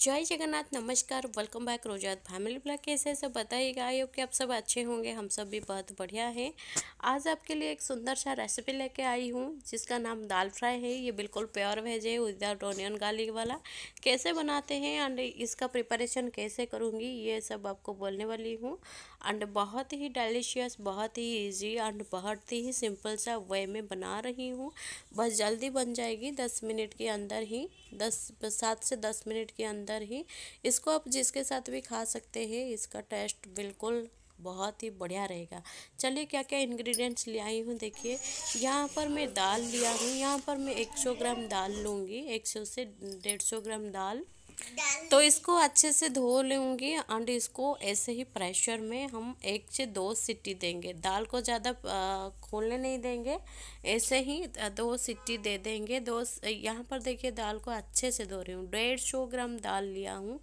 जय जगन्नाथ नमस्कार welcome back रोजात फैमिली ब्लॉग कैसे सब बताइएगा आई होप कि आप सब अच्छे होंगे हम सब भी बहुत बढ़िया हैं आज आपके लिए एक सुंदर सा रेसिपी लेके आई हूँ जिसका नाम दाल फ्राई है ये बिल्कुल प्योर वेज है विदाउट ऑनियन गार्लिक वाला कैसे बनाते हैं एंड इसका प्रिपरेशन कैसे करूँगी ये सब आपको बोलने वाली हूँ एंड बहुत ही डेलीशियस बहुत ही ईजी एंड बहुत ही सिंपल सा वे में बना रही हूँ बस जल्दी बन जाएगी दस मिनट के अंदर ही दस सात से दस मिनट के अंदर अंदर ही इसको आप जिसके साथ भी खा सकते हैं इसका टेस्ट बिल्कुल बहुत ही बढ़िया रहेगा चलिए क्या क्या इंग्रेडिएंट्स ले आई हूँ देखिए यहाँ पर मैं दाल लिया हूँ यहाँ पर मैं 100 ग्राम दाल लूँगी 100 से 150 ग्राम दाल तो इसको अच्छे से धो लूँगी एंड इसको ऐसे ही प्रेशर में हम एक से दो सीटी देंगे दाल को ज़्यादा खोलने नहीं देंगे ऐसे ही दो सीटी दे देंगे दो यहाँ पर देखिए दाल को अच्छे से धो रही हूँ डेढ़ सौ ग्राम दाल लिया हूँ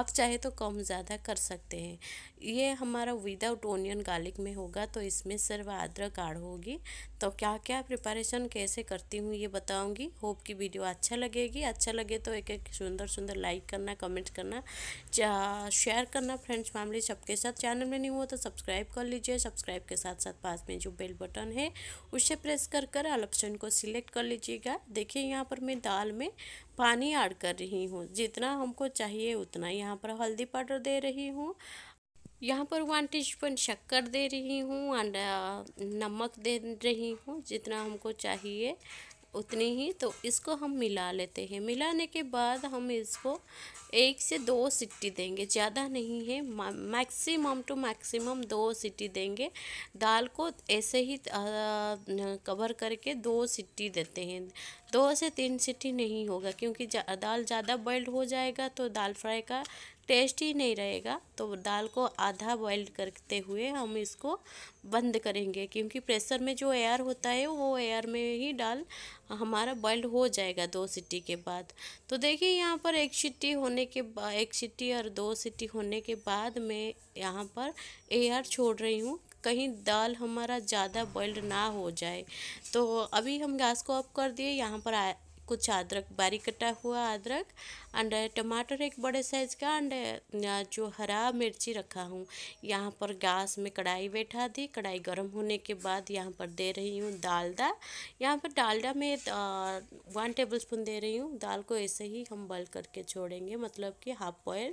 आप चाहे तो कम ज़्यादा कर सकते हैं ये हमारा विदाउट ओनियन गार्लिक में होगा तो इसमें सिर्फ अदरक आड़ होगी तो क्या क्या प्रिपरेशन कैसे करती हूँ ये बताऊँगी होप कि वीडियो अच्छा लगेगी अच्छा लगे तो एक एक सुंदर सुंदर लाइक करना कमेंट करना शेयर करना फ्रेंड्स फैमिली सबके साथ चैनल में नहीं हुआ तो सब्सक्राइब कर लीजिए सब्सक्राइब के साथ साथ पास में जो बेल बटन है उसे प्रेस कर कर ऑप्शन को सिलेक्ट कर लीजिएगा देखिए यहाँ पर मैं दाल में पानी ऐड कर रही हूँ जितना हमको चाहिए उतना यहाँ पर हल्दी पाउडर दे रही हूँ यहाँ पर वन स्पून शक्कर दे रही हूँ एंड uh, नमक दे रही हूँ जितना हमको चाहिए उतनी ही तो इसको हम मिला लेते हैं मिलाने के बाद हम इसको एक से दो सिट्टी देंगे ज़्यादा नहीं है मैक्सिमम टू मैक्सिमम दो सिट्टी देंगे दाल को ऐसे ही कवर uh, करके दो सिट्टी देते हैं दो से तीन सिट्टी नहीं होगा क्योंकि जा, दाल ज़्यादा बॉइल्ड हो जाएगा तो दाल फ्राई का टेस्ट ही नहीं रहेगा तो दाल को आधा बॉईल करते हुए हम इसको बंद करेंगे क्योंकि प्रेशर में जो एयर होता है वो एयर में ही दाल हमारा बॉईल हो जाएगा दो सीटी के बाद तो देखिए यहाँ पर एक सीटी होने के बाद एक सिटी और दो सीटी होने के बाद मैं यहाँ पर एयर छोड़ रही हूँ कहीं दाल हमारा ज़्यादा बॉइल्ड ना हो जाए तो अभी हम गैस को ऑफ कर दिए यहाँ पर कुछ अदरक बारीक कटा हुआ अदरक एंड टमाटर एक बड़े साइज़ का एंड जो हरा मिर्ची रखा हूँ यहाँ पर गैस में कढ़ाई बैठा दी कढ़ाई गर्म होने के बाद यहाँ पर दे रही हूँ डालडा यहाँ पर डालडा में वन टेबल स्पून दे रही हूँ दाल को ऐसे ही हम बल करके छोड़ेंगे मतलब कि हाफ बॉयल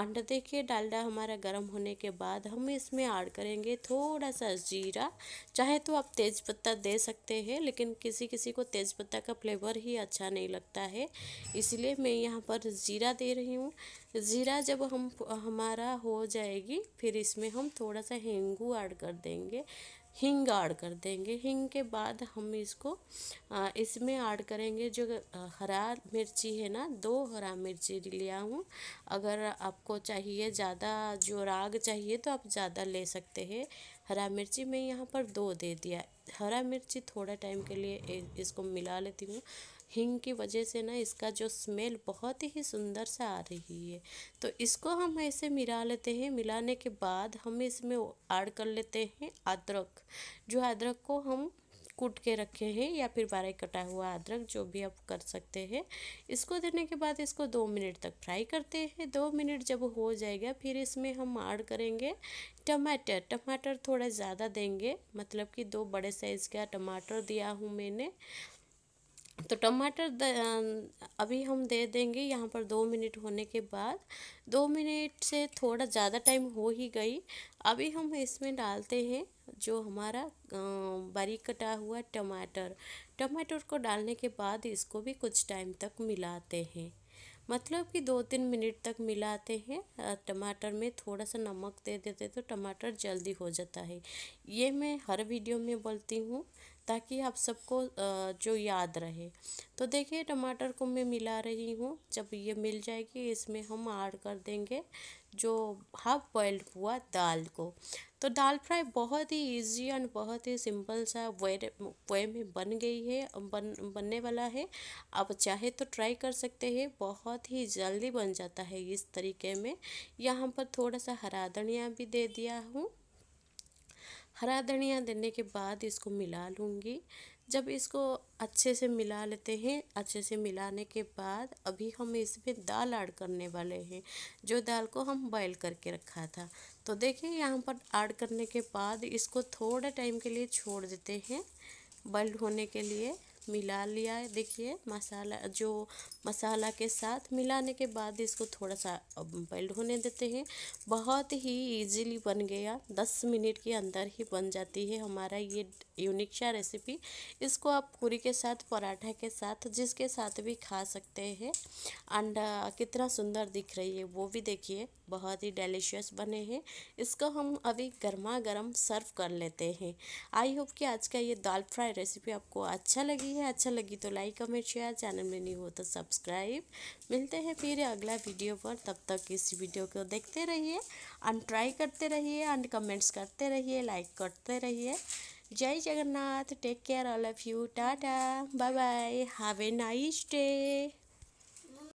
एंड देखिए डालडा हमारा गर्म होने के बाद हम इसमें ऐड करेंगे थोड़ा सा जीरा चाहे तो आप पत्ता दे सकते हैं लेकिन किसी किसी को पत्ता का फ्लेवर ही अच्छा नहीं लगता है इसलिए मैं यहाँ पर ज़ीरा दे रही हूँ ज़ीरा जब हम हमारा हो जाएगी फिर इसमें हम थोड़ा सा हेंगू ऐड कर देंगे हिंग ऐड कर देंगे हिंग के बाद हम इसको इसमें ऐड करेंगे जो हरा मिर्ची है ना दो हरा मिर्ची लिया हूँ अगर आपको चाहिए ज़्यादा जो राग चाहिए तो आप ज़्यादा ले सकते हैं हरा मिर्ची मैं यहाँ पर दो दे दिया हरा मिर्ची थोड़ा टाइम के लिए इसको मिला लेती हूँ हिंग की वजह से ना इसका जो स्मेल बहुत ही सुंदर सा आ रही है तो इसको हम ऐसे मिला लेते हैं मिलाने के बाद हम इसमें ऐड कर लेते हैं अदरक जो अदरक को हम कूट के रखे हैं या फिर बारह कटा हुआ अदरक जो भी आप कर सकते हैं इसको देने के बाद इसको दो मिनट तक फ्राई करते हैं दो मिनट जब हो जाएगा फिर इसमें हम ऐड करेंगे टमाटर टमाटर थोड़ा ज़्यादा देंगे मतलब कि दो बड़े साइज़ का टमाटर दिया हूँ मैंने तो टमाटर अभी हम दे देंगे यहाँ पर दो मिनट होने के बाद दो मिनट से थोड़ा ज़्यादा टाइम हो ही गई अभी हम इसमें डालते हैं जो हमारा बारीक कटा हुआ टमाटर टमाटर को डालने के बाद इसको भी कुछ टाइम तक मिलाते हैं मतलब कि दो तीन मिनट तक मिलाते हैं टमाटर में थोड़ा सा नमक दे देते तो टमाटर जल्दी हो जाता है ये मैं हर वीडियो में बोलती हूँ ताकि आप सबको जो याद रहे तो देखिए टमाटर को मैं मिला रही हूँ जब ये मिल जाएगी इसमें हम ऐड कर देंगे जो हाफ बॉइल्ड हुआ दाल को तो दाल फ्राई बहुत ही इजी एंड बहुत ही सिंपल सा वे वे में बन गई है बन बनने वाला है आप चाहे तो ट्राई कर सकते हैं बहुत ही जल्दी बन जाता है इस तरीके में यहाँ पर थोड़ा सा हरा धनिया भी दे दिया हूँ हरा धनिया देने के बाद इसको मिला लूँगी जब इसको अच्छे से मिला लेते हैं अच्छे से मिलाने के बाद अभी हम इसमें दाल ऐड करने वाले हैं जो दाल को हम बॉयल करके रखा था तो देखिए यहाँ पर ऐड करने के बाद इसको थोड़ा टाइम के लिए छोड़ देते हैं बॉयल होने के लिए मिला लिया है देखिए मसाला जो मसाला के साथ मिलाने के बाद इसको थोड़ा सा बेल्ड होने देते हैं बहुत ही इजीली बन गया दस मिनट के अंदर ही बन जाती है हमारा ये यूनिक सा रेसिपी इसको आप पूरी के साथ पराठा के साथ जिसके साथ भी खा सकते हैं अंडा कितना सुंदर दिख रही है वो भी देखिए बहुत ही डेलीशियस बने हैं इसको हम अभी गर्मा गर्म सर्व कर लेते हैं आई होप कि आज का ये दाल फ्राई रेसिपी आपको अच्छा लगी लगी है अच्छा लगी तो लाइक कमेंट शेयर चैनल में नहीं हो तो सब्सक्राइब मिलते हैं फिर अगला वीडियो पर तब तक इस वीडियो को देखते रहिए एंड ट्राई करते रहिए एंड कमेंट्स करते रहिए लाइक करते रहिए जय Jagannath take care all of you tata bye bye have a nice day